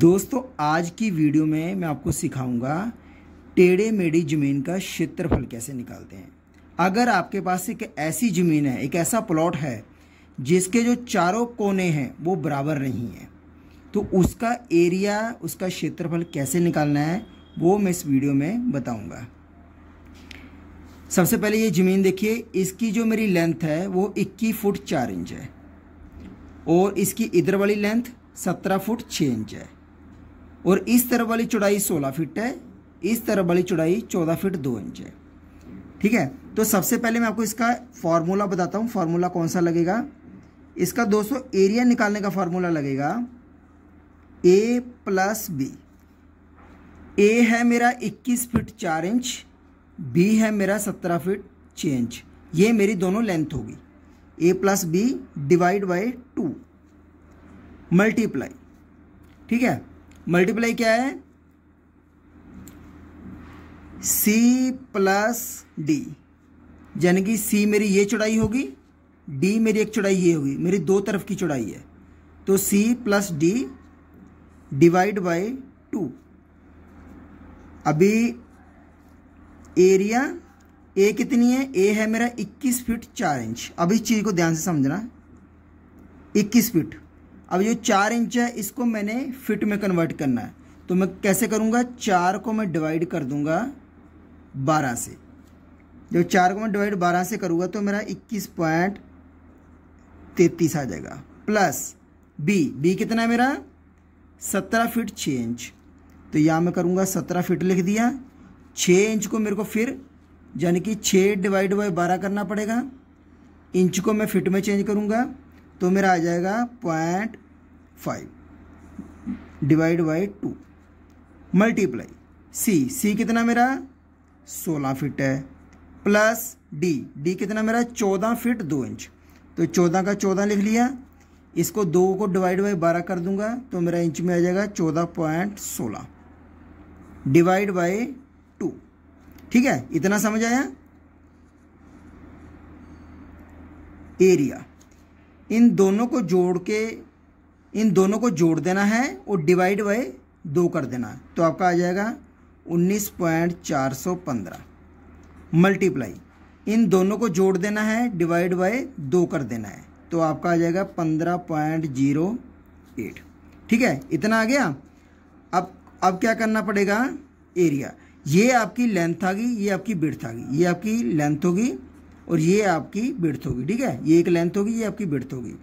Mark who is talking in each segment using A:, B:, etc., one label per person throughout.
A: दोस्तों आज की वीडियो में मैं आपको सिखाऊंगा टेढ़े मेढ़ी ज़मीन का क्षेत्रफल कैसे निकालते हैं अगर आपके पास एक ऐसी ज़मीन है एक ऐसा प्लॉट है जिसके जो चारों कोने हैं वो बराबर नहीं है तो उसका एरिया उसका क्षेत्रफल कैसे निकालना है वो मैं इस वीडियो में बताऊंगा सबसे पहले ये ज़मीन देखिए इसकी जो मेरी लेंथ है वो इक्कीस फुट चार इंच है और इसकी इधर वाली लेंथ सत्रह फुट छः इंच है और इस तरफ वाली चौड़ाई सोलह फीट है इस तरफ वाली चौड़ाई चौदह फीट दो इंच है ठीक है तो सबसे पहले मैं आपको इसका फार्मूला बताता हूँ फार्मूला कौन सा लगेगा इसका दोस्तों एरिया निकालने का फार्मूला लगेगा ए प्लस बी ए है मेरा 21 फीट चार इंच बी है मेरा 17 फीट छः इंच ये मेरी दोनों लेंथ होगी A plus B divide by two multiply ठीक है मल्टीप्लाई क्या है सी प्लस डी यानी कि सी मेरी ये चौड़ाई होगी डी मेरी एक चौड़ाई ये होगी मेरी दो तरफ की चौड़ाई है तो C plus D divide by two अभी एरिया ए कितनी है ए है मेरा 21 फीट चार इंच अब इस चीज़ को ध्यान से समझना 21 फीट अब ये चार इंच है इसको मैंने फिट में कन्वर्ट करना है तो मैं कैसे करूँगा चार को मैं डिवाइड कर दूँगा बारह से जब चार को मैं डिवाइड बारह से करूँगा तो मेरा इक्कीस पॉइंट तैतीस आ जाएगा प्लस बी बी कितना है मेरा सत्रह फिट छः इंच तो यहाँ मैं करूँगा सत्रह फिट लिख दिया छः इंच को मेरे को फिर यानी कि छः डिवाइड बाई बारह करना पड़ेगा इंच को मैं फिट में चेंज करूँगा तो मेरा आ जाएगा point five divide by two multiply C C कितना मेरा सोलह फिट है प्लस डी डी कितना मेरा चौदह फिट दो इंच तो चौदह का चौदह लिख लिया इसको दो को डिवाइड बाई बारह कर दूंगा तो मेरा इंच में आ जाएगा चौदह पॉइंट सोलह डिवाइड बाई टू ठीक है इतना समझ आया एरिया इन दोनों को जोड़ के इन दोनों को जोड़ देना है और डिवाइड बाई दो कर देना है तो आपका आ जाएगा उन्नीस पॉइंट चार सौ पंद्रह मल्टीप्लाई इन दोनों को जोड़ देना है डिवाइड बाय दो कर देना है तो आपका आ जाएगा पंद्रह पॉइंट जीरो एट ठीक है इतना आ गया अब अब क्या करना पड़ेगा एरिया ये आपकी लेंथ आ गई ये आपकी बिर्थ आ गई ये आपकी लेंथ होगी और ये आपकी बिड़थ होगी ठीक है ये एक लेंथ होगी ये आपकी बिड़थ होगी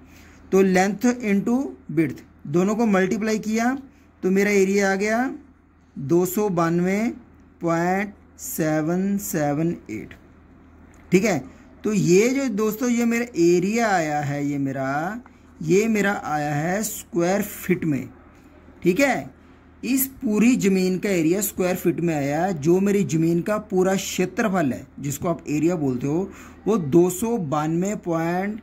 A: तो लेंथ इंटू बिड़थ दोनों को मल्टीप्लाई किया तो मेरा एरिया आ गया दो सौ बानवे पॉइंट सेवन सेवन एट ठीक है तो ये जो दोस्तों ये मेरा एरिया आया है ये मेरा ये मेरा आया है स्क्वायर फिट में ठीक है इस पूरी ज़मीन का एरिया स्क्वायर फीट में आया जो मेरी ज़मीन का पूरा क्षेत्रफल है जिसको आप एरिया बोलते हो वो दो सौ बानवे पॉइंट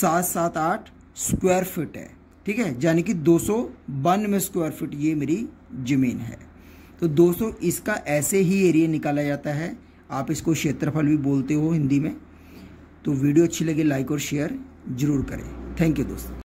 A: सात सात आठ स्क्वायर फीट है ठीक है यानी कि दो सौ बानवे स्क्वायर फीट ये मेरी ज़मीन है तो दोस्तों इसका ऐसे ही एरिया निकाला जाता है आप इसको क्षेत्रफल भी बोलते हो हिंदी में तो वीडियो अच्छी लगे लाइक और शेयर ज़रूर करें थैंक यू दोस्तों